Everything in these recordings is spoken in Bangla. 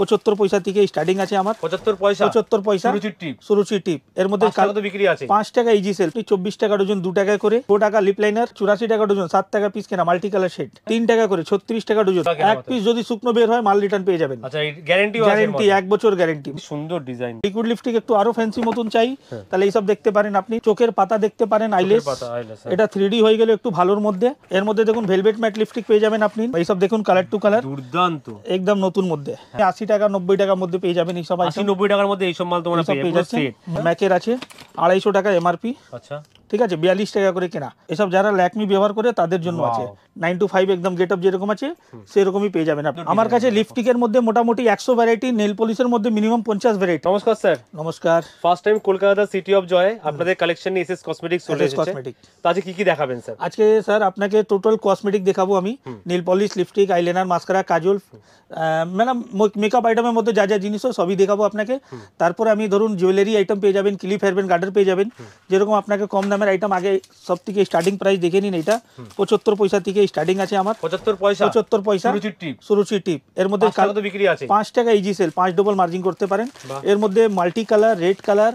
পঁচাত্তর পয়সা থেকে স্টার্টিং আছে আমার পঁচাত্তর পয়সা পঁচাত্তর পয়সা সুরুচি টিপ এর মধ্যে বিক্রি আছে পাঁচ টাকা ইজি সেল চব্বিশ টাকা ডজন দু টাকা করে দু টাকা লিপ লাইনার চুরাশি টাকা ডজন সাত টাকা পিস কেনা মাল্টি কালার শেড তিন টাকা করে ছত্রিশ টাকা ডজন এক পিস যদি শুকনো বের হয় মাল রিটার্ন পেয়ে যাবেন গ্যারেন্টি আচ্ছা, গ্যারেন্টি এক বছর গ্যারেন্টি সুন্দর ডিজাইন লিকুইড লিপস্টিক একটু আরো ফ্যান্সি মতন চাই হ্যাঁ। তাহলে এইসব দেখতে পারেন আপনি চোখের পাতা দেখতে পারেন আইলেস হ্যাঁ। এটা থ্রি হয়ে গেলে একটু ভালোর মধ্যে এর মধ্যে দেখুন ভেলভেট ম্যাট লিপস্টিক পেয়ে যাবেন আপনি এইসব দেখুন কালার টু কালার দুর্দান্ত একদম নতুন মধ্যে হ্যাঁ, আশি টাকা নব্বই টাকার মধ্যে পেয়ে যাবেন এইসব আশি নব্বই টাকার মধ্যে এইসব মাল তোমরা পেয়ে যাচ্ছে ম্যাচের আছে আড়াইশো টাকা এমআরপি আচ্ছা ঠিক আছে বিয়াল্লিশ টাকা করে কেনা এসব যারা ল্যাকমি ব্যবহার করে তাদের জন্য আছে 925 একদম জেটআপ জিরো কোমা চি সে রকমই পেয়ে যাবেন আপনাকে আমার কাছে লিপটিকের মধ্যে মোটামুটি 100 ভেরাইটি নেল পলিশের মধ্যে মিনিমাম 50 ভেরাইটি নমস্কার স্যার নমস্কার first time Kolkata city of joy আপনাদের কালেকশন নিয়ে এসসCosmetic সলুশন তো আজ কি কি দেখাবেন স্যার আজকে স্যার আপনাদের টোটালCosmetic দেখাবো আমি nail polish lipstick eyeliner mascara kajal ma'am makeup আইটেমের মধ্যে যা যা জিনিস আছে সবই দেখাবো আপনাকে তারপর আমি ধরুন জুয়েলারি আইটেম পেয়ে যাবেন ক্লিপ হেয়ারবেন গার্ডার পেয়ে যাবেন যেরকম আপনাদের কম দামের আইটেম আগে সব ঠিকই স্টার্টিং প্রাইস দেখেনি না এটা 75 পয়সা থেকে স্টার্টিং আছে আমার পঁচাত্তর পয়সা পঁচাত্তর পয়সা সুরুচির টিপ এর মধ্যে বিক্রি আছে পাঁচ টাকা ইজি সেল পাঁচ ডবল মার্জিন করতে পারেন এর মধ্যে multi colour red colour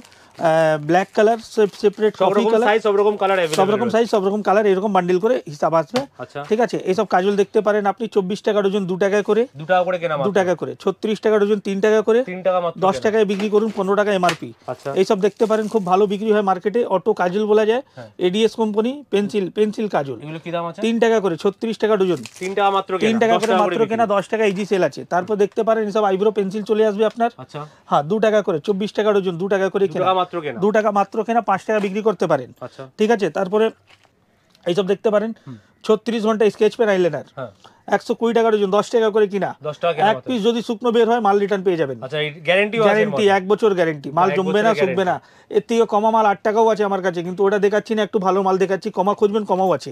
black colour separate coffee colour size সব রকম কালার সব রকম সাইজ সব রকম কালার এরকম বান্ডিল করে হিসাব আসবে আচ্ছা। ঠিক আছে এইসব কাজল দেখতে পারেন আপনি চব্বিশ টাকা ডজন দু টাকা করে দু টাকা করে কেনা দু টাকা করে ছত্রিশ টাকা ডজন তিন টাকা করে তিন টাকা দশ টাকায় বিক্রি করুন পনেরো টাকা এমআরপি আচ্ছা। এইসব দেখতে পারেন খুব ভালো বিক্রি হয় মার্কেটে অটো কাজল বলা যায় ADS company pencil pencil kajal এগুলো কি দাম আছে তিন টাকা করে ছত্রিশ টাকা ডজন তিন টাকা মাত্র তিন টাকা করে মাত্র কেনা দশ টাকা ইজি সেল আছে তারপর দেখতে পারেন এসব আইব্রো পেন্সিল চলে আসবে আপনার আচ্ছা। হ্যাঁ দু টাকা করে চব্বিশ টাকা ডজন দু টাকা করে কেনা মাত্র কেনা দু টাকা মাত্র কেনা পাঁচ টাকা বিক্রি করতে পারেন আচ্ছা ঠিক আছে তারপরে এইসব দেখতে পারেন ছত্রিশ ঘন্টা স্কেচ পেন আইলাইনার একশো কুড়ি টাকার ওজন দশ টাকা করে কিনা এক পিস যদি শুকনো বের হয় মাল রিটার্ন পেয়ে যাবেন গ্যারেন্টি আচ্ছা, এক বছর গ্যারেন্টি মাল জমবে না শুকবে না এর থেকে কমা মাল আট টাকাও আছে আমার কাছে কিন্তু ওটা দেখাচ্ছি না একটু ভালো মাল দেখাচ্ছি কমা খুঁজবেন কমাও আছে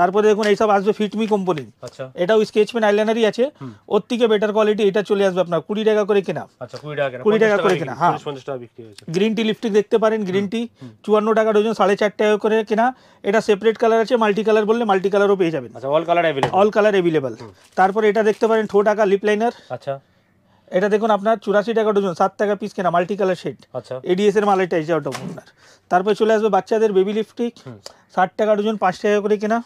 তারপরে দেখুন এইসব আসবে ফিটমি কোম্পানি আচ্ছা। এটাও স্কেচ পেন আইলাইনারই আছে ওর থেকে বেটার কোয়ালিটি এটা চলে আসবে আপনার কুড়ি টাকা করে কিনা আচ্ছা, কুড়ি টাকা করে কিনা হ্যাঁ গ্রিন টি লিপস্টিক দেখতে পারেন গ্রিন টি চুয়ান্ন টাকার ওজন সাড়ে চার টাকা করে কিনা এটা সেপারেট কালার আছে মাল্টি কালার বললে মাল্টি কালারও পেয়ে যাবেন আচ্ছা all colour available all colour available তারপরে এটা দেখতে পারেন ঠোঁট টাকা লিপ লাইনার আচ্ছা এটা দেখুন আপনার চুরাশি টাকা ডজন সাত টাকা পিস কেনা মাল্টি কালার শেড আচ্ছা এডিএস এর মাল এটা আপনার তারপরে চলে আসবে বাচ্চাদের বেবি লিপস্টিক ষাট টাকা ডজন পাঁচ টাকা করে কেনা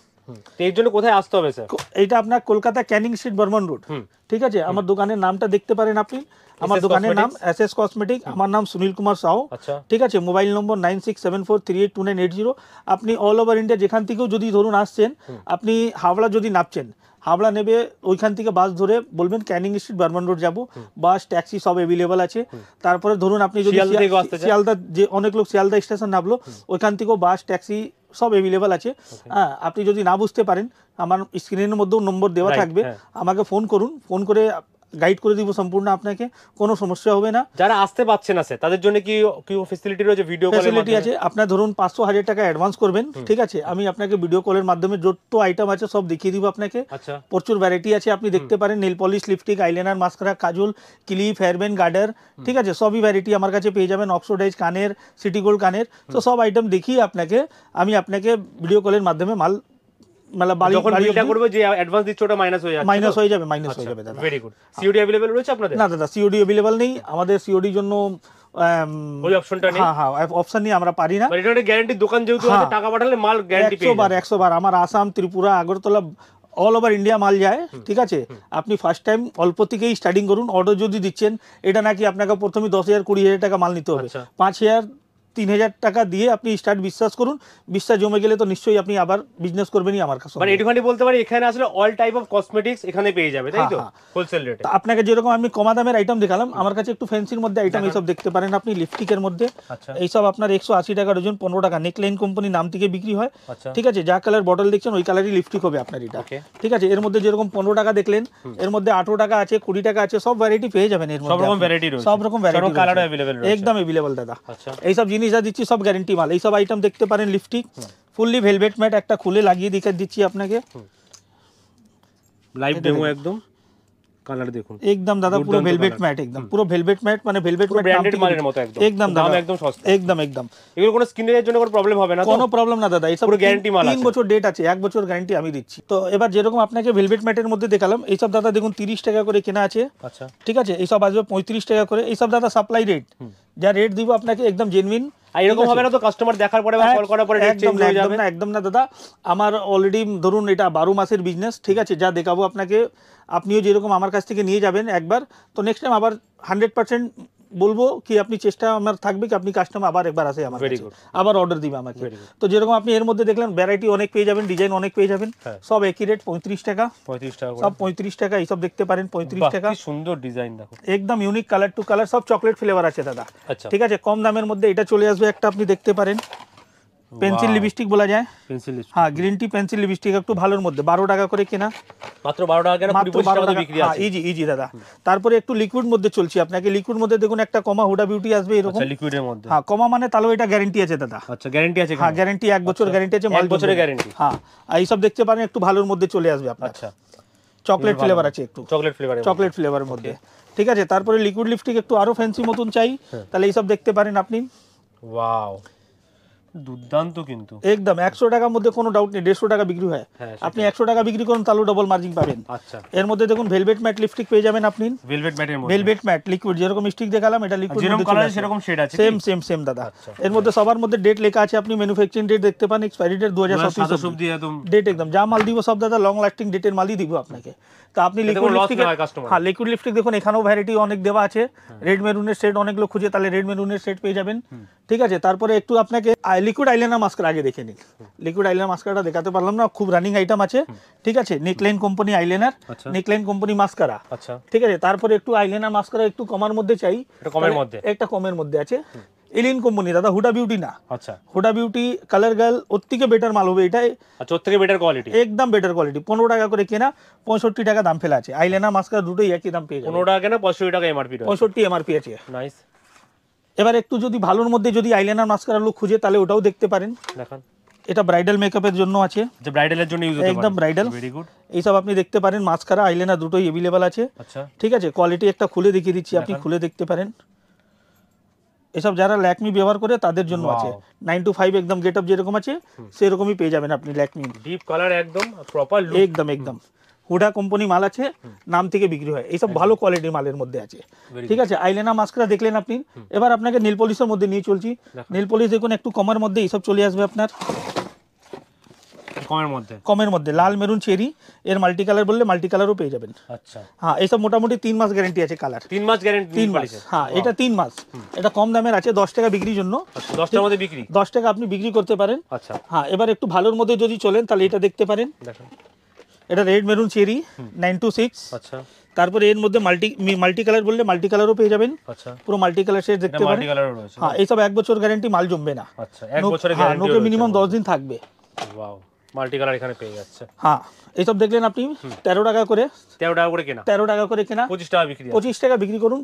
এর জন্য কোথায় আসতে হবে স্যার এটা আপনার Kolkata Canning street Barman road ঠিক আছে আমার দোকানের নামটা দেখতে পারেন আপনি আমার দোকানের নাম এস এস কসমেটিক আমার নাম সুনীল কুমার সাউ আচ্ছা। ঠিক আছে mobile number nine six seven four three eight two nine eight zero আপনি অল ওভার ইন্ডিয়া যেখান থেকেও যদি ধরুন আসছেন আপনি হাওড়া যদি নাপছেন হাওড়া নেবে ওইখান থেকে বাস ধরে বলবেন ক্যানিং স্ট্রিট বার্মান রোড যাবো বাস ট্যাক্সি সব অ্যাভেলেবল আছে তারপরে ধরুন আপনি যদি শিয়ালদা যে অনেক লোক শিয়ালদা স্টেশন নামলো ওইখান থেকেও বাস ট্যাক্সি সব অ্যাভেলেবেল আছে হ্যাঁ আপনি যদি না বুঝতে পারেন আমার স্ক্রিনের মধ্যেও নম্বর দেওয়া থাকবে হ্যাঁ। আমাকে ফোন করুন ফোন করে গাইড করে দিব সম্পূর্ণ আপনাকে কোনো সমস্যা হবে না যারা আসতে পারছে না তাদের জন্য কি কি ফেসিলিটি রয়েছে ভিডিও ফেসিলিটি আছে আপনার ধরুন পাঁচশো হাজার টাকা অ্যাডভান্স করবেন ঠিক আছে আমি আপনাকে ভিডিও কলের মাধ্যমে যত আইটেম আছে সব দেখিয়ে দিব আপনাকে আচ্ছা। প্রচুর ভ্যারাইটি আছে আপনি দেখতে পারেন nail polish lipstick eyeliner mascara kajal clip ফেয়ারবেন গার্ডার ঠিক আছে সবই ভ্যারাইটি আমার কাছে পেয়ে যাবেন অক্সোডাইজ কানের সিটি গোল্ড কানের তো সব আইটেম দেখিয়ে আপনাকে আমি আপনাকে ভিডিও কলের মাধ্যমে মাল মানে বাড়ি বিলটা যে অ্যাডভান্স ওটা মাইনাস হয়ে যাবে মাইনাস হয়ে যাবে মাইনাস হয়ে যাবে দাদা ভেরি গুড সিওডি अवेलेबल রয়েছে আপনাদের না দাদা সিওডি अवेलेबल নেই আমাদের সিওডির জন্য ওই অপশনটা নেই হ্যাঁ হ্যাঁ অপশন নিয়ে আমরা পারি না মানে এটা গ্যারান্টি দোকান যেহেতু আছে হ্যাঁ। টাকা পাঠালে মাল গ্যারান্টি পেয়ে 100 বার 100 বার আমার Assam Tripura Agartala all over India মাল যায় ঠিক আছে আপনি ফার্স্ট টাইম অল্প থেকেই স্টার্টিং করুন অর্ডার যদি দিচ্ছেন এটা নাকি আপনাকে প্রথমে দশ হাজার কুড়ি হাজার টাকা মাল নিতে হবে আচ্ছা। পাঁচ হাজার তিন হাজার টাকা দিয়ে আপনি স্টার্ট বিশ্বাস করুন বিশ্বাস জমে গেলে তো নিশ্চয়ই আপনি আবার বিজনেস করবেনই আমার কাছে মানে এটুখানি বলতে পারি এখানে আসলে অল টাইপ অফ কসমেটিক্স এখানে পেয়ে যাবে তাই তো হোলসেল হ্যাঁ, রেটে হ্যাঁ। আপনাকে যেরকম আমি কমা দামের আইটেম দেখালাম আমার কাছে একটু ফ্যান্সির মধ্যে আইটেম এইসব দেখতে পারেন আপনি লিপস্টিকের মধ্যে আচ্ছা। এইসব আপনার একশো আশি টাকার ওজন পনেরো টাকা নেকলাইন কোম্পানি নাম থেকে বিক্রি হয় আচ্ছা। ঠিক আছে যা কালার বটল দেখছেন ওই কালারই লিপস্টিক হবে আপনার এটা ঠিক আছে এর মধ্যে যেরকম পনেরো টাকা দেখলেন এর মধ্যে আঠেরো টাকা আছে কুড়ি টাকা আছে সব ভ্যারাইটি পেয়ে যাবেন এর মধ্যে সব রকম ভ্যারাইটি সব রকম ভ্যারাইটি একদম অ্যাভেলেবেল দাদা আচ্ছা। এইসব জিনিস যা দিচ্ছি সব গ্যারেন্টি মাল এইসব আইটেম দেখতে পারেন লিপস্টিক ফুললি ভেলভেট ম্যাট একটা খুলে লাগিয়ে দেখে দিচ্ছি আপনাকে লাইভ ডেমো একদম কালার দেখুন একদম দাদা পুরো ভেলভেট ম্যাট একদম পুরো ভেলভেট ম্যাট মানে ভেলভেট ম্যাট ব্র্যান্ডেড মালের মতো একদম একদম দাম একদম সস্তা একদম একদম এগুলো কোনো স্কিনের জন্য কোনো প্রবলেম হবে না কোনো প্রবলেম না দাদা এটা গ্যারান্টি মাল আছে 3 বছর ডেট আছে 1 বছর গ্যারান্টি আমি দিচ্ছি তো এবার যেরকম আপনাকে ভেলভেট ম্যাটের মধ্যে দেখালাম এই সব দাদা দেখুন 30 টাকা করে কেনা আছে আচ্ছা ঠিক আছে এই সব আসবে 35 টাকা করে এই সব দাদা সাপ্লাই রেট যা রেট দিব আপনাকে একদম জেনুইন এরকম হবে না তো কাস্টমার দেখার পরে বা কল হ্যাঁ, করার পরে একদম একদম না একদম না দাদা আমার অলরেডি ধরুন এটা বারো মাসের বিজনেস ঠিক আছে যা দেখাবো আপনাকে আপনিও যেরকম আমার কাছ থেকে নিয়ে যাবেন একবার তো নেক্সট টাইম আবার হান্ড্রেড পার্সেন্ট বলব কি আপনি চেষ্টা আমার থাকবে কি আপনি কাস্টমার আবার একবার আসি আমাদের আবার অর্ডার দিবেন আমাকে তো যেরকম আপনি এর মধ্যে দেখলেন ভ্যারাইটি অনেক পেয়ে যাবেন ডিজাইন অনেক পেয়ে যাবেন সব একি রেট 35 টাকা 35 টাকা সব 35 টাকা এই সব দেখতে পারেন 35 টাকা কি সুন্দর ডিজাইন দেখো একদম ইউনিক কালার টু কালার সব চকলেট ফ্লেভার আছে দাদা আচ্ছা ঠিক আছে কম দামের মধ্যে এটা চলে আসবে একটা আপনি দেখতে পারেন পেন্সিল লিপস্টিক বলা যায় পেন্সিল হ্যাঁ গ্রিন টি পেন্সিল লিপস্টিক একটু ভালোর মধ্যে বারো টাকা করে কেনা মাত্র বারো টাকা মাত্র বারো টাকা ইজি ইজি হ্যাঁ, দাদা তারপরে একটু লিকুইড মধ্যে চলছি আপনাকে লিকুইড মধ্যে দেখুন একটা কমা হুডা বিউটি আসবে এরকম লিকুইডের আচ্ছা, মধ্যে হ্যাঁ কমা মানে তাহলে এটা গ্যারেন্টি আছে দাদা আচ্ছা গ্যারেন্টি আছে হ্যাঁ গ্যারেন্টি এক বছর গ্যারেন্টি আচ্ছা, আছে মাল বছরের গ্যারেন্টি হ্যাঁ এই সব দেখতে পারেন একটু ভালোর মধ্যে চলে আসবে আপনার আচ্ছা চকলেট ফ্লেভার আছে একটু চকলেট ফ্লেভার চকলেট ফ্লেভারের মধ্যে ঠিক আছে তারপরে লিকুইড লিপস্টিক একটু আরো ফ্যান্সি মতন চাই হ্যাঁ। তাহলে এই সব দেখতে পারেন আপনি ওয়াও দুর্দান্ত কিন্তু একদম একশো টাকার মধ্যে কোনো ডাউট নেই দেড়শো টাকা বিক্রি হয় হ্যাঁ, আপনি একশো টাকা বিক্রি করুন তাহলে ডবল মার্জিন পাবেন আচ্ছা এর মধ্যে দেখুন ভেলভেট ম্যাট লিপস্টিক পেয়ে যাবেন আপনি velvet matte velvet matte liquid যেরকম স্টিক দেখালাম এটা লিকুইড যেরকম কালার সেরকম শেড আছে সেম সেম সেম দাদা আচ্ছা। এর মধ্যে সবার মধ্যে ডেট লেখা আছে আপনি ম্যানুফ্যাকচারিং ডেট দেখতে পান এক্সপায়ারি ডেট একদম ডেট একদম যা মাল দিব সব দাদা লং লাস্টিং ডেটের মালই দিব আপনাকে তো আপনি লিকুইড লিপস্টিক হ্যাঁ লিকুইড লিপস্টিক দেখুন এখানেও ভ্যারাইটি অনেক দেওয়া আছে রেড মেরুনের শেড অনেক লোক খুঁজে তাহলে রেড মেরুনের শেড পেয়ে যাবেন ঠিক আছে তারপরে একটু আপনাকে লিকুইড আইলাইনার মাস্কারা আগে দেখে নিন লিকুইড আইলাইনার মাস্কারটা দেখাতে পারলাম না খুব রানিং আইটেম আছে ঠিক আছে Neckline company eyeliner Neckline company mascara আচ্ছা ঠিক আছে তারপরে একটু আইলাইনার মাস্কারা একটু কমার মধ্যে চাই কমের মানে মধ্যে একটা কমের মধ্যে আছে এলিন কোম্পানি দাদা হুডা বিউটি না আচ্ছা হুডা বিউটি কালার গার্ল ওর থেকে বেটার মাল হবে এটাই আচ্ছা ওর থেকে বেটার কোয়ালিটি একদম বেটার কোয়ালিটি পনেরো টাকা করে কেনা পঁয়ষট্টি টাকা দাম ফেলা আছে আইলেনা মাস্কারা দুটোই একই দাম পেয়ে যাবে পনেরো টাকা কেনা পঁয়ষট্টি টাকা এমআরপি পঁয়ষট্টি এমআরপি আছে নাইস এবার একটু যদি ভালোর মধ্যে যদি আইলাইনার মাস্কারা লুক খুঁজে তাহলে ওটাও দেখতে পারেন দেখেন এটা ব্রাইডাল মেকআপের জন্য আছে যে ব্রাইডালের জন্য ইউজ হতে একদম ব্রাইডাল ভেরি গুড এই সব আপনি দেখতে পারেন মাস্কারা আইলাইনার দুটোই अवेलेबल আছে আচ্ছা ঠিক আছে কোয়ালিটি একটা খুলে দেখিয়ে দিচ্ছি আপনি খুলে দেখতে পারেন এসব যারা ল্যাকমি ব্যবহার করে তাদের জন্য আছে নাইন টু ফাইভ একদম গেট যেরকম আছে সেরকমই পেয়ে যাবেন আপনি ল্যাকমি ডিপ কালার একদম প্রপার একদম একদম হুডা কোম্পানি মাল আছে নাম থেকে বিক্রি হয় এইসব ভালো কোয়ালিটির মালের মধ্যে আছে ঠিক আছে আইলেনা মাস্কটা দেখলেন আপনি এবার আপনাকে নীল পলিশের মধ্যে নিয়ে চলছি নীল পলিশ দেখুন একটু কমের মধ্যে এইসব চলে আসবে আপনার কমের মধ্যে লাল মেরুন চেরি এর মাল্টি কালার বললে মাল্টি কালারও পেয়ে যাবেন আচ্ছা হ্যাঁ এইসব মোটামুটি তিন মাস গ্যারেন্টি আছে কালার তিন মাস গ্যারেন্টি তিন মাস হ্যাঁ এটা তিন মাস এটা কম দামের আছে দশ টাকা বিক্রির জন্য আচ্ছা, দশ দশ টাকা আপনি বিক্রি করতে পারেন আচ্ছা হ্যাঁ এবার একটু ভালোর মধ্যে যদি চলেন তাহলে এটা দেখতে পারেন দেখেন এটা red maroon cherry nine two six আচ্ছা তারপরে এর মধ্যে মাল্টি মাল্টি কালার বললে মাল্টি কালারও পেয়ে যাবেন আচ্ছা পুরো মাল্টি কালার শেড দেখতে পারেন হ্যাঁ এইসব এক বছর গ্যারান্টি মাল জমবে না আচ্ছা এক বছরের গ্যারান্টি নোকে মিনিমাম 10 দিন থাকবে ওয়াও মাল্টি কালার এখানে পেয়ে যাচ্ছে হ্যাঁ এইসব দেখলেন আপনি তেরো টাকা করে তেরো টাকা করে কেনা তেরো টাকা করে কেনা পঁচিশ টাকা বিক্রি পঁচিশ টাকা বিক্রি করুন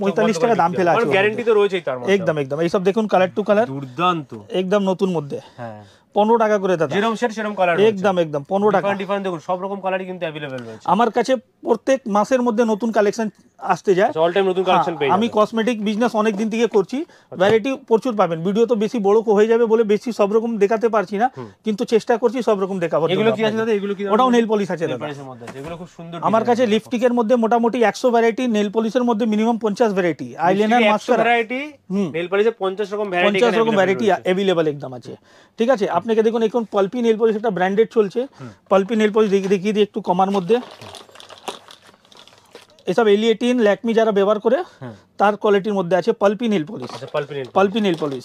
পঁয়তাল্লিশ টাকা দাম ফেলা আছে গ্যারেন্টি তো রয়েছেই তার একদম একদম এইসব দেখুন কালার টু কালার দুর্দান্ত একদম নতুন মধ্যে হ্যাঁ আমার কাছে প্রত্যেক মাসের মধ্যে নতুন কালেকশন আসতে যায় হ্যাঁ, আমি কসমেটিক বিজনেস অনেক থেকে করছি ভ্যারাইটি আচ্ছা। প্রচুর পাবেন ভিডিও তো বেশি বড় হয়ে যাবে বলে বেশি সব রকম দেখাতে পারছি না কিন্তু চেষ্টা করছি সব রকম আমার কাছে লিপস্টিকের মধ্যে মোটামুটি একশো ভ্যারাইটি নেল পলিশের মধ্যে মিনিমাম পঞ্চাশ variety eyeliner master variety nail পলিশে রকম ভ্যারাইটি 50 একদম আছে ঠিক আছে আপনাকে দেখুন এখন পালপি নেল পলিশ একটা ব্র্যান্ডেড চলছে পালপি নেল পলিশ দেখিয়ে দিই একটু কমার মধ্যে এসব এলিয়েটিন ল্যাকমি e যারা ব্যবহার করে তার কোয়ালিটির মধ্যে আছে পালপি নেল পলিশ পালপি নেল পলিশ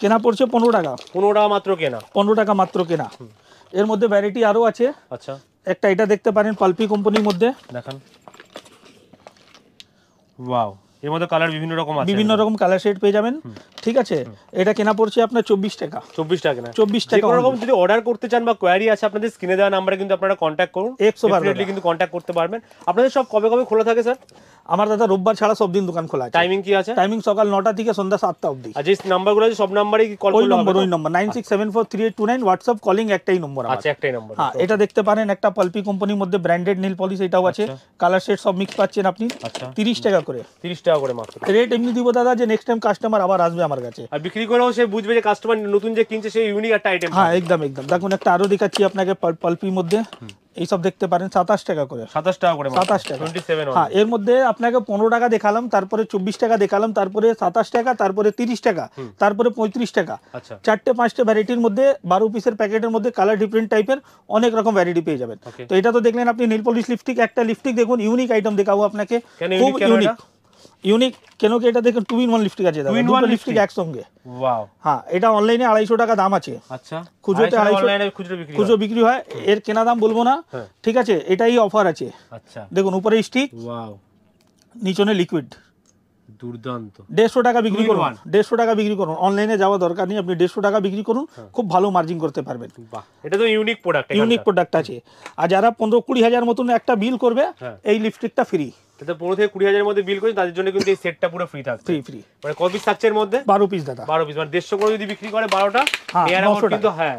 কেনা পড়ছে পনেরো টাকা পনেরো টাকা মাত্র কেনা পনেরো টাকা মাত্র কেনা এর মধ্যে ভ্যারাইটি আরও আছে আচ্ছা একটা এটা দেখতে পারেন পালপি কোম্পানির মধ্যে দেখান বিভিন্ন রকম কালার শেড পেয়ে যাবেন ঠিক আছে এটা কেনা পড়ছে আপনার চব্বিশ টাকা চব্বিশ টাকা চব্বিশ টাকা যদি অর্ডার করতে চান বা কোয়ারি আছে আপনাদের স্ক্রিনে দেওয়া নাম্বারে কিন্তু আপনারা কন্ট্যাক্ট করুন ডেফিনেটলি কিন্তু কন্ট্যাক্ট করতে পারবেন আপনাদের সব কবে কবে খোলা থাকে স্যার আমার দাদা রোববার ছাড়া সব দিন দোকান খোলা আছে টাইমিং কি আছে টাইমিং সকাল নটা থেকে সন্ধ্যা সাতটা অব্দি আর যে নাম্বারগুলো আছে সব নাম্বারে কি কল ওই নম্বর ওই number nine six seven four three eight two nine WhatsApp calling একটাই নম্বর আছে আচ্ছা, একটাই নম্বর হ্যাঁ এটা দেখতে পারেন একটা পালপি কোম্পানির মধ্যে ব্র্যান্ডেড নীল পলিশ এটাও আছে কালার আচ্ছা। সেট সব মিক্স পাচ্ছেন আপনি আচ্ছা। তিরিশ টাকা করে তিরিশ টাকা করে মাত্র রেট এমনি দিব দাদা যে নেক্সট টাইম কাস্টমার আবার আসবে আমার কাছে আর বিক্রি করেও সে বুঝবে যে কাস্টমার নতুন যে কিনছে সেই ইউনিক একটা আইটেম হ্যাঁ একদম একদম দেখুন একটা আরো দেখাচ্ছি আপনাকে পাল্পির মধ্যে এই সব দেখতে পারেন সাতাশ টাকা করে সাতাশ টাকা করে সাতাশ টাকা হ্যাঁ এর মধ্যে আপনাকে পনেরো টাকা দেখালাম তারপরে চব্বিশ টাকা দেখালাম তারপরে সাতাশ টাকা তারপরে তিরিশ টাকা তারপরে পঁয়ত্রিশ টাকা আচ্ছা। চারটে পাঁচটা ভ্যারাইটির মধ্যে বারো পিসের প্যাকেটের মধ্যে কালার ডিফারেন্ট টাইপের অনেক রকম ভ্যারাইটি পেয়ে যাবেন তো এটা তো দেখলেন আপনি নীল পলিশ লিপস্টিক একটা লিপস্টিক দেখুন ইউনিক আইটেম দেখাবো আপনাকে খুব ইউনিক ইউনিক কেন কি এটা দেখে টু ইন ওয়ান লিপস্টিক আছে টু ইন লিপস্টিক একসঙ্গে ওয়াও হ্যাঁ এটা অনলাইনে আড়াইশো টাকা দাম আছে আচ্ছা খুচরোতে আড়াইশো খুচরো বিক্রি হয় এর কেনা দাম বলবো না হ্যাঁ। ঠিক আছে এটাই অফার আছে আচ্ছা দেখুন উপরে স্টিক ওয়াও নিচনে লিকুইড দুর্দান্ত দেড়শো টাকা বিক্রি করুন দেড়শো টাকা বিক্রি করুন অনলাইনে যাওয়া দরকার নেই আপনি দেড়শো টাকা বিক্রি করুন হ্যাঁ। খুব ভালো মার্জিন করতে পারবেন এটা তো ইউনিক প্রোডাক্ট ইউনিক প্রোডাক্ট আছে আর যারা পনেরো কুড়ি হাজার মতন একটা বিল করবে হ্যাঁ। এই লিপস্টিকটা ফ্রি পনেরো থেকে কুড়ি হাজারের মধ্যে বিল তাদের জন্য কিন্তু এই সেটটা পুরো ফ্রি থাকছে ফ্রি মানে কত পিস থাকছে এর মধ্যে বারো পিস দাদা বারো পিস মানে দেড়শো করে যদি বিক্রি করে বারোটা হ্যাঁ, এয়ার কিন্তু হ্যাঁ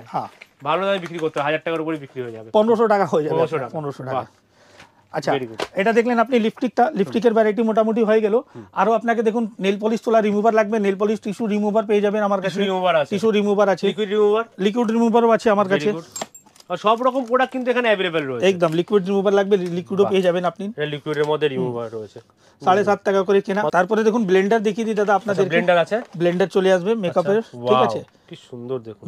ভালো হ্যাঁ। দামে বিক্রি করতে হাজার টাকার উপরে বিক্রি হয়ে যাবে পনেরোশো টাকা হয়ে যাবে পনেরোশো টাকা পনেরোশো টাকা আচ্ছা এটা দেখলেন আপনি লিপস্টিকটা লিপস্টিকের ভ্যারাইটি মোটামুটি হয়ে গেল আরো আপনাকে দেখুন নেল পলিশ তোলা রিমুভার লাগবে নেল পলিশ টিস্যু রিমুভার পেয়ে যাবেন আমার কাছে টিস্যু রিমুভার আছে লিকুইড রিমুভার লিকুইড রিমুভারও আছে আমার কাছে আর সব রকম প্রোডাক্ট কিন্তু এখানে অ্যাভেলেবেল রয়েছে একদম লিকুইড রিমুভার লাগবে লিকুইডও পেয়ে যাবেন আপনি লিকুইডের হ্যাঁ, মধ্যে রিমুভার রয়েছে সাড়ে সাত টাকা করে কেনা তারপরে দেখুন ব্লেন্ডার দেখিয়ে দিই দাদা আচ্ছা, আপনাদের ব্লেন্ডার আছে ব্লেন্ডার চলে আসবে মেকআপের আচ্ছা, ঠিক আছে কি সুন্দর দেখুন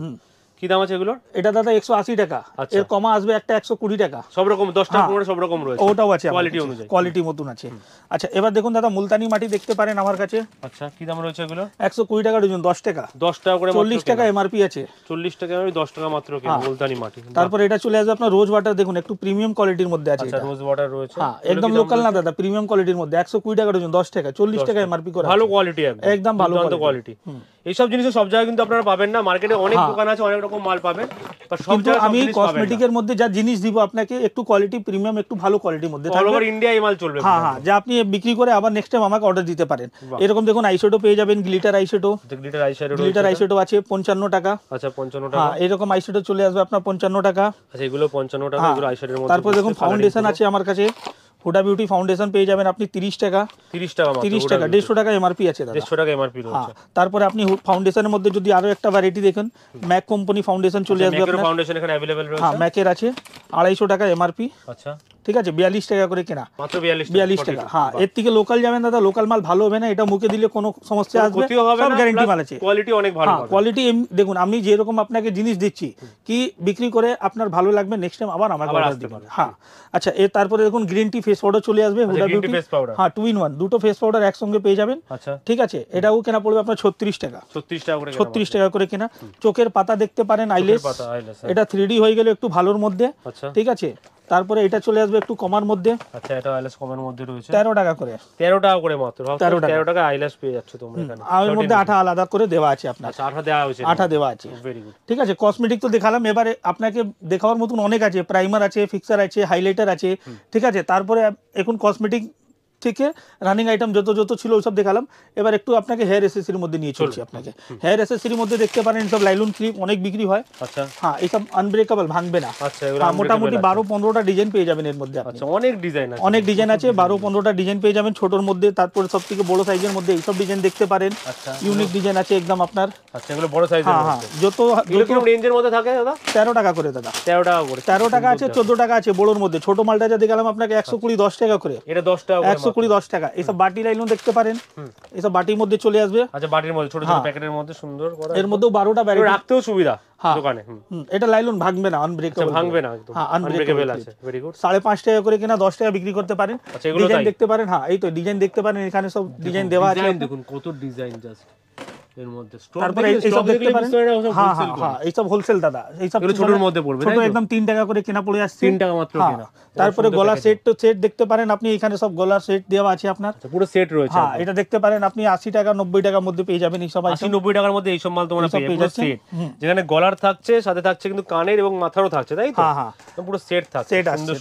কি দাম আছে এগুলোর এটা দাদা একশো আশি টাকা আচ্ছা। এর কমা আসবে একটা একশো কুড়ি টাকা সব রকম দশটা হ্যাঁ। পনেরো সব রকম রয়েছে ওটাও আছে কোয়ালিটি অনুযায়ী কোয়ালিটি মতন আছে আচ্ছা এবার দেখুন দাদা মুলতানি মাটি দেখতে পারেন আমার কাছে আচ্ছা কি দাম রয়েছে এগুলো একশো কুড়ি টাকা ডজন দশ টাকা দশ টাকা করে চল্লিশ টাকা এমআরপি আছে চল্লিশ টাকা আমি দশ টাকা মাত্র হ্যাঁ। মুলতানি মাটি তারপর এটা চলে আসবে আপনার রোজ ওয়াটার দেখুন একটু প্রিমিয়াম কোয়ালিটির মধ্যে আছে রোজ আচ্ছা, ওয়াটার রয়েছে হ্যাঁ একদম লোকাল না দাদা প্রিমিয়াম কোয়ালিটির মধ্যে একশো কুড়ি টাকা ডজন দশ টাকা চল্লিশ টাকা এমআরপি করে ভালো কোয়ালিটি একদম ভালো কোয়ালিটি এইসব জিনিস সব জায়গায় কিন্তু আপনারা পাবেন না মার্কেটে অনেক হ্যাঁ। দোকান আছে অনেক রকম মাল পাবেন আমি কসমেটিকের মধ্যে যা জিনিস দিব আপনাকে একটু কোয়ালিটি প্রিমিয়াম একটু ভালো কোয়ালিটির মধ্যে ইন্ডিয়া মাল চলবে হ্যাঁ হ্যাঁ যা আপনি বিক্রি করে আবার নেক্সট টাইম আমাকে অর্ডার দিতে পারেন এরকম দেখুন আইশ্যাডো পেয়ে যাবেন glitter eyeshadow glitter eyeshadow glitter আছে পঞ্চান্ন টাকা আচ্ছা টাকা হ্যাঁ, এরকম আইশ্যাডো চলে আসবে আপনার পঞ্চান্ন টাকা আচ্ছা এগুলো পঞ্চান্ন টাকা হ্যাঁ, তারপর দেখুন ফাউন্ডেশন আছে আমার কাছে হুডা বিউটি ফাউন্ডেশন পেয়ে যাবেন আপনি তিরিশ টাকা তিরিশ টাকা তিরিশ টাকা দেড়শো টাকা এমআরপি আছে দেড়শো টাকা এমআরপি হ্যাঁ, তারপরে আপনি ফাউন্ডেশনের মধ্যে যদি আরও একটা ভ্যারাইটি দেখেন ম্যাক কোম্পানি ফাউন্ডেশন চলে আচ্ছা, আসবে ফাউন্ডেশন এখানে অ্যাভেলেবেল হ্যাঁ ম্যাকের আছে আড়াইশো টাকা এমআরপি আচ্ছা ঠিক আছে বিয়াল্লিশ টাকা করে কেনা বিয়াল্লিশ টাকা হ্যাঁ এর থেকে লোকাল যাবেন দাদা লোকাল মাল ভালো হবে না এটা মুখে দিলে কোনো সমস্যা আসবে সব গ্যারেন্টি মাল আছে কোয়ালিটি হ্যাঁ, দেখুন আমি যেরকম আপনাকে জিনিস দিচ্ছি কি বিক্রি করে আপনার ভালো লাগবে নেক্সট টাইম আবার আমাকে অর্ডার দিতে পারে হ্যাঁ আচ্ছা এর তারপরে দেখুন গ্রিন টি ফেস পাউডার চলে আসবে হুডা আচ্ছা, বিউটি হ্যাঁ টু ইন ওয়ান দুটো ফেস পাউডার একসঙ্গে পেয়ে যাবেন আচ্ছা। ঠিক আছে এটাও কেনা পড়বে আপনার ছত্রিশ টাকা ছত্রিশ টাকা করে ছত্রিশ টাকা করে কেনা চোখের পাতা দেখতে পারেন আইলেস হ্যাঁ। এটা থ্রি হয়ে গেলে একটু ভালোর মধ্যে আচ্ছা। ঠিক আছে তারপরে এটা চলে আসবে একটু কমার মধ্যে আচ্ছা এটা আইল্যাশ কমার মধ্যে রয়েছে 13 টাকা করে 13 টাকা করে মাত্র 13 টাকা আইল্যাশ পেয়ে যাচ্ছে তোমরা এখানে এর মধ্যে আঠা আলাদা করে দেওয়া আছে আপনার আচ্ছা আঠা দেওয়া হয়েছে আঠা দেওয়া আছে ভেরি গুড ঠিক আছে কসমেটিক তো দেখালাম এবারে আপনাকে দেখাবার মতন অনেক আছে প্রাইমার আছে ফিক্সার আছে হাইলাইটার আছে ঠিক আছে তারপরে এখন কসমেটিক থেকে রানিং আইটেম যত যত ছিল ওইসব দেখালাম এবার একটু আপনাকে হেয়ার এসেসির মধ্যে নিয়ে চলছি আপনাকে হেয়ার এসেসির মধ্যে দেখতে পারেন সব লাইলুন ক্রিম অনেক বিক্রি হয় আচ্ছা হ্যাঁ এইসব আনব্রেকেবল ভাঙবে না আচ্ছা হ্যাঁ, মোটামুটি বারো পনেরোটা ডিজাইন পেয়ে যাবেন এর মধ্যে আচ্ছা অনেক ডিজাইন আছে অনেক ডিজাইন আছে বারো পনেরোটা ডিজাইন পেয়ে যাবেন ছোটর মধ্যে তারপরে সব থেকে বড় সাইজের মধ্যে এইসব ডিজাইন দেখতে পারেন ইউনিক আচ্ছা, ডিজাইন আছে একদম আপনার আচ্ছা এগুলো বড় সাইজের হ্যাঁ হ্যাঁ যত রেঞ্জের মধ্যে থাকে দাদা তেরো টাকা করে দাদা তেরো টাকা করে তেরো টাকা আছে চোদ্দ টাকা আছে বড়োর মধ্যে ছোট মালটা যা দেখালাম আপনাকে একশো কুড়ি দশ টাকা করে এটা দশ টাকা একশো কুড়ি দশ টাকা এইসব বাটি লাইনও দেখতে পারেন এইসব বাটির মধ্যে চলে আসবে আচ্ছা বাটির মধ্যে ছোট ছোট হ্যাঁ। প্যাকেটের মধ্যে সুন্দর এর মধ্যেও বারোটা ব্যারেল রাখতেও সুবিধা হ্যাঁ। দোকানে এটা লাইলন ভাঙবে না আনব্রেকেবল আচ্ছা, ভাঙবে না একদম হ্যাঁ আনব্রেকেবল টাকা করে কিনা 10 টাকা বিক্রি করতে পারেন ডিজাইন আচ্ছা, দেখতে পারেন হ্যাঁ এই তো ডিজাইন দেখতে পারেন এখানে সব ডিজাইন দেওয়া আছে কত ডিজাইন তারপরে হোলসেল হ্যাঁ, হ্যাঁ, হ্যাঁ, দাদা মানে মধ্যে পড়বে একদম তিন টাকা করে কেনা টাকা তারপরে গলা সেট তো সেট দেখতে পারেন আপনি এখানে সব গলা সেট দেওয়া আছে আপনার আচ্ছা, পুরো সেট রয়েছে হ্যাঁ এটা দেখতে পারেন আপনি আশি টাকা নব্বই টাকার মধ্যে পেয়ে যাবেন এই সব আশি নব্বই টাকার মধ্যে এই সব মাল তোমার যেখানে গলার থাকছে সাথে থাকছে কিন্তু কানের এবং মাথারও থাকছে তাই তো হ্যাঁ পুরো সেট থাকছে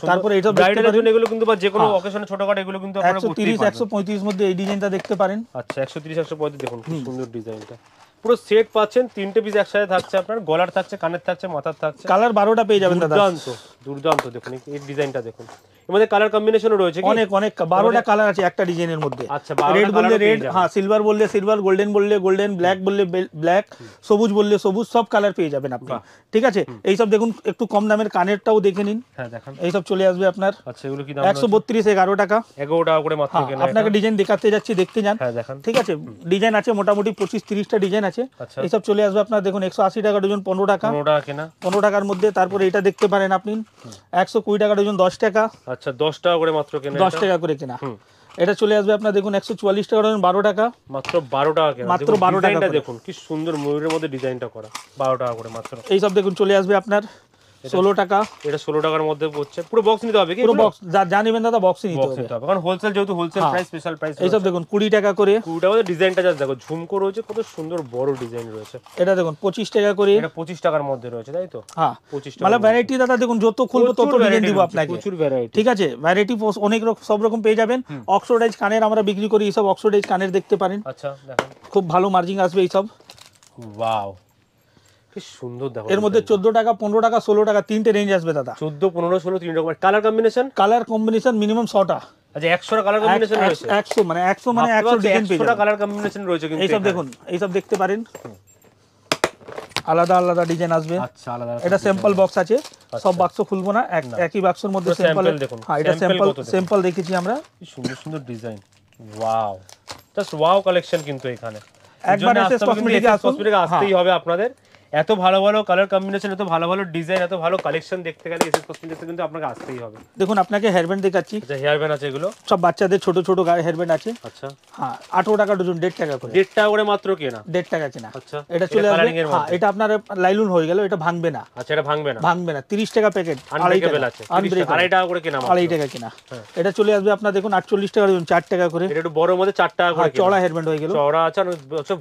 সেট জন্য এগুলো কিন্তু বা যে কোনো অকেশনে ছোটখাটো এগুলো কিন্তু আপনারা 130 মধ্যে এই ডিজাইনটা দেখতে পারেন আচ্ছা একশো একশো পঁয়ত্রিশ দেখুন সুন্দর ডিজাইন এটা পুরো সেট পাচ্ছেন তিনটে পিস একসাথে থাকছে আপনার গলার থাকছে কানের থাকছে মাথার থাকছে কালার বারোটা পেয়ে যাবেন দুর্দান্ত দুর্দান্ত দেখুন এই ডিজাইনটা দেখুন তোমাদের কালার কম্বিনেশনও রয়েছে অনেক অনেক বারোটা কালার আছে একটা ডিজাইনের মধ্যে আচ্ছা রেড বললে রেড হ্যাঁ সিলভার বললে সিলভার গোল্ডেন বললে গোল্ডেন ব্ল্যাক বললে ব্ল্যাক সবুজ বললে সবুজ সব কালার পেয়ে যাবেন আপনি ঠিক আছে এই সব দেখুন একটু কম দামের কানেরটাও দেখে নিন হ্যাঁ, এই সব চলে আসবে আপনার আচ্ছা, একশো বত্রিশ এগারো টাকা 11 টাকা করে হ্যাঁ, আপনাকে ডিজাইন দেখাতে যাচ্ছি দেখতে যান হ্যাঁ, ঠিক আছে ডিজাইন আছে মোটামুটি পঁচিশ তিরিশটা ডিজাইন আছে আচ্ছা। এইসব চলে আসবে আপনার দেখুন একশো আশি টাকা ডজন পনেরো টাকা পনেরো টাকার মধ্যে তারপরে এটা দেখতে পারেন আপনি একশো কুড়ি টাকা ডজন দশ টাকা আচ্ছা। আচ্ছা দশ টাকা করে মাত্র কেনা দশ টাকা করে কেনা এটা চলে আসবে আপনার দেখুন একশো 144 টাকা ধরুন বারো টাকা মাত্র বারো টাকা কেনা মাত্র বারো টাকাটা দেখুন কি সুন্দর ময়ূরের মধ্যে ডিজাইনটা করা বারো টাকা করে মাত্র এই সব দেখুন চলে আসবে আপনার ষোলো টাকা এটা ষোলো টাকার মধ্যে পড়ছে পুরো বক্স নিতে হবে পুরো বক্স যা নেবেন দাদা বক্সই নিতে হবে কারণ হোলসেল যেহেতু হোলসেল প্রাইস স্পেশাল প্রাইস দেখুন কুড়ি টাকা করে কুড়ি টাকা ডিজাইনটা জাস্ট দেখো ঝুমকো রয়েছে কত সুন্দর বড় ডিজাইন রয়েছে এটা দেখুন পঁচিশ টাকা করে এটা পঁচিশ টাকার মধ্যে রয়েছে তাই তো হ্যাঁ টাকা মানে ভ্যারাইটি দাদা দেখুন যত খুলবো তত ডিজাইন দিব আপনাকে প্রচুর ভ্যারাইটি ঠিক আছে ভ্যারাইটি অনেক রকম সব রকম পেয়ে যাবেন অক্সোডাইজ কানের আমরা বিক্রি করি সব অক্সোডাইজ কানের দেখতে পারেন আচ্ছা খুব ভালো মার্জিং আসবে এইসব ওয়াও টাকা পনেরো টাকা ষোলো টাকা তিনটে রেঞ্জ আসবে কালার কালার কম্বিনেশন একশো মানে, কালার মানে আচ্ছা, এটা স্যাম্পল আছে আচ্ছা। সব বাক্স খুলবো না এক একই বাক্সের মধ্যে হ্যাঁ, দেখেছি আমরা সুন্দর সুন্দর ডিজাইন ওয়াও জাস্ট কালেকশন কিন্তু এখানে একবার আসতেই হ্যাঁ। হবে আপনাদের এত ভালো ভালো কালার কম্বিনেশন এত ভালো ভালো ডিজাইন এত ভালো কালেকশন দেখতে গেলে এসএস কসমেটিক্সে কিন্তু আপনাকে আসতেই হবে দেখুন আপনাকে হেয়ার ব্যান্ড দেখাচ্ছি আচ্ছা হেয়ার ব্যান্ড আছে এগুলো সব বাচ্চাদের ছোট ছোট গায়ে হেয়ার ব্যান্ড আছে আচ্ছা হ্যাঁ 18 টাকা ডজন 1.5 টাকা করে 1.5 টাকা করে মাত্র কি না 1.5 টাকা কেনা আচ্ছা এটা চলে আসবে হ্যাঁ এটা আপনার লাইলুন হয়ে গেল এটা ভাঙবে না আচ্ছা এটা ভাঙবে না ভাঙবে না 30 টাকা প্যাকেট আনব্রেকেবল টাকা আছে 30 টাকা করে কিনা মাত্র আড়াই টাকা কিনা হ্যাঁ। এটা চলে আসবে আপনার দেখুন 48 টাকা ডজন 4 টাকা করে এটা একটু বড় মধ্যে 4 টাকা করে চড়া হেয়ার ব্যান্ড হয়ে গেল চড়া আছে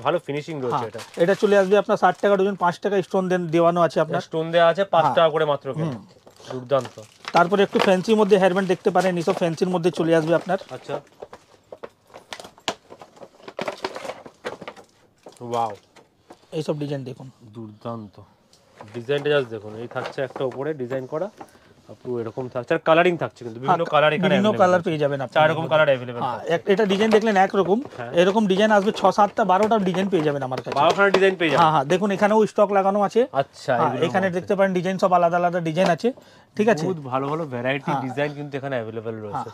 ভালো ফিনিশিং রয়েছে হ্যাঁ, এটা এটা চলে আসবে আপনার 60 টাকা ডজন 5 টাকা স্টোন দেন দেওয়ানো আছে আপনার স্টোন দেওয়া আছে পাঁচ হ্যাঁ। টাকা করে মাত্র দুর্দান্ত তারপরে একটু ফ্যান্সির মধ্যে হেয়ারব্যান্ড দেখতে পারেন এসব ফ্যান্সির মধ্যে চলে আসবে আপনার আচ্ছা ওয়াও এইসব ডিজাইন দেখুন দুর্দান্ত ডিজাইনটা জাস্ট দেখুন এই থাকছে একটা উপরে ডিজাইন করা এরকম ডিজাইন হ্যাঁ, হ্যাঁ, হ্যাঁ। আসবে ডিজাইন পেয়ে যাবেন আমার ডিজাইন পেয়ে হ্যাঁ দেখুন এখানেও স্টক লাগানো আছে আচ্ছা, এখানে দেখতে পারেন ডিজাইন সব আলাদা আলাদা ডিজাইন আছে ঠিক আছে খুব ভালো ভালো ভ্যারাইটি ডিজাইন কিন্তু এখানে রয়েছে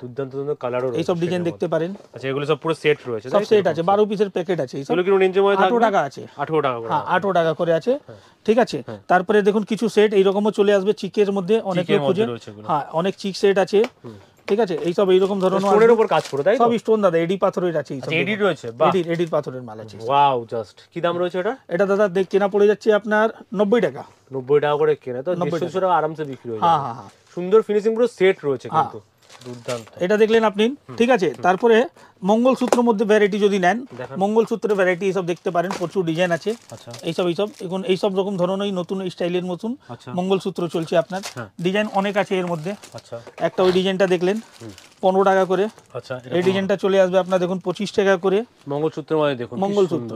দুর্দান্ত কালারও ডিজাইন দেখতে পারেন আচ্ছা এগুলো সব পুরো সেট রয়েছে সব সেট আছে 12 পিসের প্যাকেট আছে মধ্যে 18 টাকা আছে 18 টাকা করে হ্যাঁ 18 টাকা করে আছে হ্যাঁ। ঠিক আছে হ্যাঁ। তারপরে দেখুন কিছু সেট এইরকম চলে আসবে চিকের মধ্যে অনেক হ্যাঁ অনেক চিক সেট আছে ঠিক আছে এই সব এইরকম ধরনের স্টোনের মানে উপর কাজ করে তাই সব স্টোন দাদা এডি পাথরের আছে এই আচ্ছা, এডি রয়েছে এডি এডি পাথরের মাল আছে ওয়াও জাস্ট কি দাম রয়েছে এটা এটা দাদা দেখ কেনা পড়ে যাচ্ছে আপনার 90 টাকা 90 টাকা করে কেনা তো 200 টাকা আরামসে বিক্রি হয়ে হ্যাঁ, যাবে হ্যাঁ হ্যাঁ সুন্দর ফিনিশিং পুরো সেট রয়েছে কিন্তু এটা দেখলেন আপনি ঠিক আছে তারপরে মঙ্গলসূত্রের মধ্যে ভ্যারাইটি যদি নেন মঙ্গলসূত্রে ভ্যারাইটি এইসব দেখতে পারেন প্রচুর ডিজাইন আছে আচ্ছা। এইসব এইসব এখন এইসব রকম ধরনের নতুন স্টাইলের মতন আচ্ছা। মঙ্গলসূত্র চলছে আপনার ডিজাইন হ্যাঁ। অনেক আছে এর মধ্যে আচ্ছা। একটা ওই ডিজাইনটা দেখলেন পনেরো টাকা করে এই ডিজাইনটা চলে আসবে আপনার দেখুন পঁচিশ টাকা করে মানে মঙ্গলসূত্র মঙ্গলসূত্র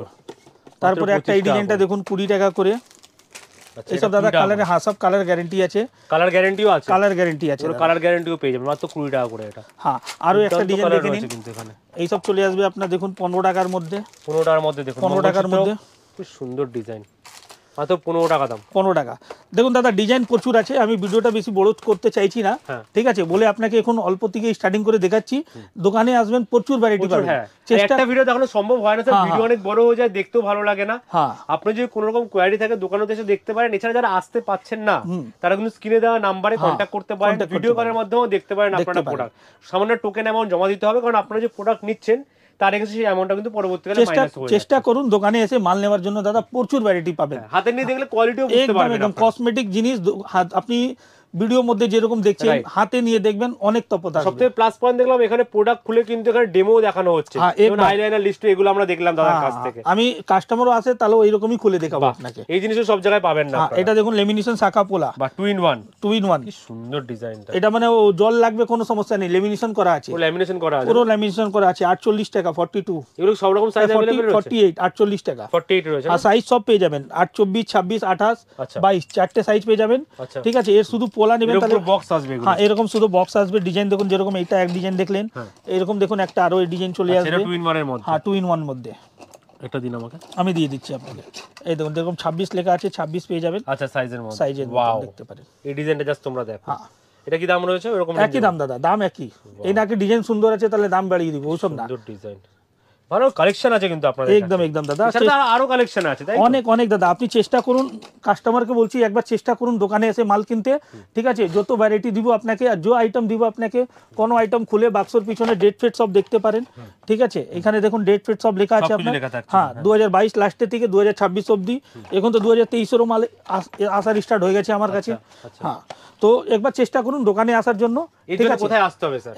তারপরে একটা এই ডিজাইনটা দেখুন কুড়ি টাকা করে আচ্ছা, এসব দাদা কালারে হ্যাঁ সব কালার গ্যারান্টি আছে কালার গ্যারেন্টিও আছে কালার গ্যারেন্টি আছে কালার গ্যারেন্টিও পেয়ে যাবেন মাত্র কুড়ি টাকা করে এটা হ্যাঁ আরো একটা ডিজাইন দেখে নিন কিন্তু এখানে এইসব চলে আসবে আপনার দেখুন পনেরো টাকার মধ্যে পনেরো টাকার মধ্যে দেখুন পনেরো টাকার মধ্যে খুব সুন্দর ডিজাইন পনেরো টাকা দাম পনেরো টাকা দেখুন দাদা ডিজাইন প্রচুর আছে আমি ভিডিওটা বেশি বড় করতে চাইছি না হ্যাঁ। ঠিক আছে বলে আপনাকে এখন অল্প থেকে স্টার্টিং করে দেখাচ্ছি দোকানে আসবেন প্রচুর ভ্যারাইটি পাবেন হ্যাঁ। চেষ্টা ভিডিও দেখানো সম্ভব হয় না স্যার ভিডিও হ্যাঁ, অনেক বড় হয়ে যায় দেখতেও ভালো লাগে না আপনি যদি কোনো রকম কোয়ারি থাকে দোকানে এসে দেখতে পারেন এছাড়া যারা আসতে পাচ্ছেন না তারা কিন্তু স্ক্রিনে দেওয়া নাম্বারে কন্ট্যাক্ট করতে পারেন ভিডিও কলের মাধ্যমেও দেখতে পারেন আপনারা প্রোডাক্ট সামান্য টোকেন অ্যামাউন্ট জমা দিতে হবে কারণ আপনারা যে প্রোডাক্ট নিচ্ছেন তার এসে সেই অ্যামাউন্টটা কিন্তু পরবর্তীকালে চেষ্টা চেষ্টা করুন দোকানে এসে মাল নেওয়ার জন্য দাদা প্রচুর ভ্যারাইটি পাবেন হ্যাঁ, হাতে নিয়ে দেখলে কোয়ালিটিও বুঝতে পারবেন একদম কসমেটিক জিনিস আপনি ভিডিওর মধ্যে যেরকম দেখছেন হাতে নিয়ে দেখবেন অনেক তফাৎ আসবে প্লাস পয়েন্ট দেখলাম এখানে প্রোডাক্ট খুলে কিন্তু এখানে ডেমো দেখানো হচ্ছে হ্যাঁ, যেমন আইলাইনার লিস্ট এগুলো আমরা দেখলাম দাদার হ্যাঁ, কাছ হ্যাঁ, থেকে আমি কাস্টমারও আছে তাহলে ওই রকমই খুলে দেখাবো আপনাকে এই জিনিসও সব জায়গায় পাবেন না এটা দেখুন লেমিনেশন শাখা পোলা বা two in one two in one কি সুন্দর ডিজাইনটা এটা মানে ও জল লাগবে কোনো সমস্যা নেই লেমিনেশন করা আছে লেমিনেশন করা আছে পুরো লেমিনেশন করা আছে 48 টাকা 42 এগুলো সব রকম সাইজ अवेलेबल রয়েছে 48 48 টাকা 48 রয়েছে আর সাইজ সব পেয়ে যাবেন 8 24 26 28 22 চারটে সাইজ পেয়ে যাবেন আচ্ছা। ঠিক আছে এর শুধু কোলা নেবেন তাহলে বক্স আসবে হ্যাঁ এরকম শুধু বক্স আসবে ডিজাইন দেখুন যেরকম এটা এক ডিজাইন দেখলেন হ্যাঁ। এরকম দেখুন একটা আরো ডিজাইন চলে আচ্ছা, আসবে টু ইন ওয়ানের মধ্যে হ্যাঁ টু ইন ওয়ান মধ্যে একটা দিন আমাকে আমি দিয়ে দিচ্ছি আপনাকে এই দেখুন দেখুন 26 লেখা আছে 26 পেয়ে যাবেন আচ্ছা সাইজের মধ্যে সাইজের মধ্যে দেখতে পারেন এই ডিজাইনটা জাস্ট তোমরা দেখো হ্যাঁ এটা কি দাম রয়েছে এরকম একই দাম দাদা দাম একই এই নাকি ডিজাইন সুন্দর আছে তাহলে দাম বাড়িয়ে দিব ওইসব না সুন্দর ডিজাইন চেষ্টা করুন দোকানে এখানে দেখুন ডেট ফেট সব লেখা আছে হ্যাঁ, হ্যাঁ। ছাব্বিশ অব্দি এখন তো দু হাজার তেইশেরও মাল আসার স্টার্ট হয়ে গেছে আমার কাছে আচ্ছা, আচ্ছা। হ্যাঁ। তো একবার চেষ্টা করুন দোকানে আসার জন্য ঠিক আছে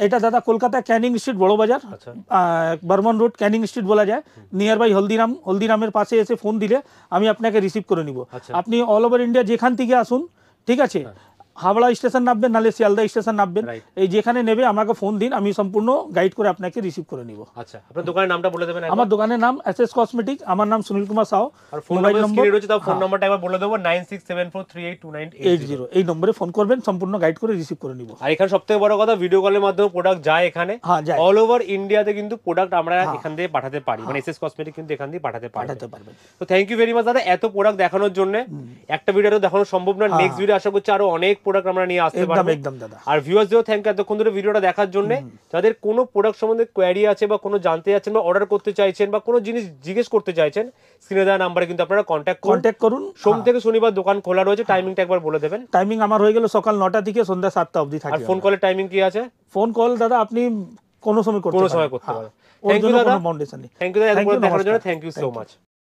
এটা দাদা কলকাতা ক্যানিং স্ট্রিট বড় বাজার আচ্ছা। বর্মন রোড ক্যানিং স্ট্রিট বলা যায় নিয়ার বাই হলদিরাম হলদিরামের পাশে এসে ফোন দিলে আমি আপনাকে রিসিভ করে নিব আচ্ছা। আপনি অল ওভার ইন্ডিয়া যেখান থেকে আসুন ঠিক আছে হ্যাঁ। হাওড়া স্টেশন নামবেন নাহলে শিয়ালদা স্টেশন নামবেন এই যেখানে নেবে আমাকে ফোন দিন আমি সম্পূর্ণ গাইড করে আপনাকে রিসিভ করে নিব আচ্ছা আপনার দোকানের নামটা বলে দেবেন আমার দোকানের নাম এস এস কসমেটিক আমার নাম সুনীল কুমার সাউ আর ফোন নম্বর রয়েছে তাও ফোন নাম্বারটা হ্যাঁ। একবার বলে দেবো nine nine six seven four three eight eight two zero এই নম্বরে ফোন করবেন সম্পূর্ণ গাইড করে রিসিভ করে নিব আর এখানে সবথেকে বড় কথা ভিডিও কলের মাধ্যমে প্রোডাক্ট যায় এখানে অল ওভার ইন্ডিয়াতে কিন্তু প্রোডাক্ট আমরা হ্যাঁ। এখান থেকে পাঠাতে পারি মানে এস এস কসমেটিক কিন্তু এখান থেকে পাঠাতে পাঠাতে পারবেন তো থ্যাংক ইউ ভেরি মাচ দাদা এত প্রোডাক্ট দেখানোর জন্য একটা ভিডিও দেখানো সম্ভব না নেক্সট ভিডিও আশা করছি আরো অনেক প্রোডাক্ট আমরা নিয়ে আসতে পারবো একদম দাদা আর ভিউয়ার্সদেরও থ্যাংক এতক্ষণ ধরে ভিডিওটা দেখার জন্য যাদের কোনো প্রোডাক্ট সম্বন্ধে কোয়ারি আছে বা কোনো জানতে চাইছেন বা অর্ডার করতে চাইছেন বা কোনো জিনিস জিজ্ঞেস করতে চাইছেন স্ক্রিনে দেওয়া নাম্বারে কিন্তু আপনারা কন্ট্যাক্ট কন্ট্যাক্ট করুন সোম হ্যাঁ। থেকে শনিবার দোকান খোলা রয়েছে টাইমিংটা হ্যাঁ। একবার বলে দেবেন টাইমিং আমার হয়ে গেল সকাল নটা থেকে সন্ধ্যা সাতটা অবধি থাকে আর ফোন কলের টাইমিং কি আছে ফোন কল দাদা আপনি কোনো সময় করতে কোনো সময় করতে হ্যাঁ। পারেন থ্যাংক ইউ দাদা থ্যাংক ইউ দাদা থ্যাংক ইউ সো মাচ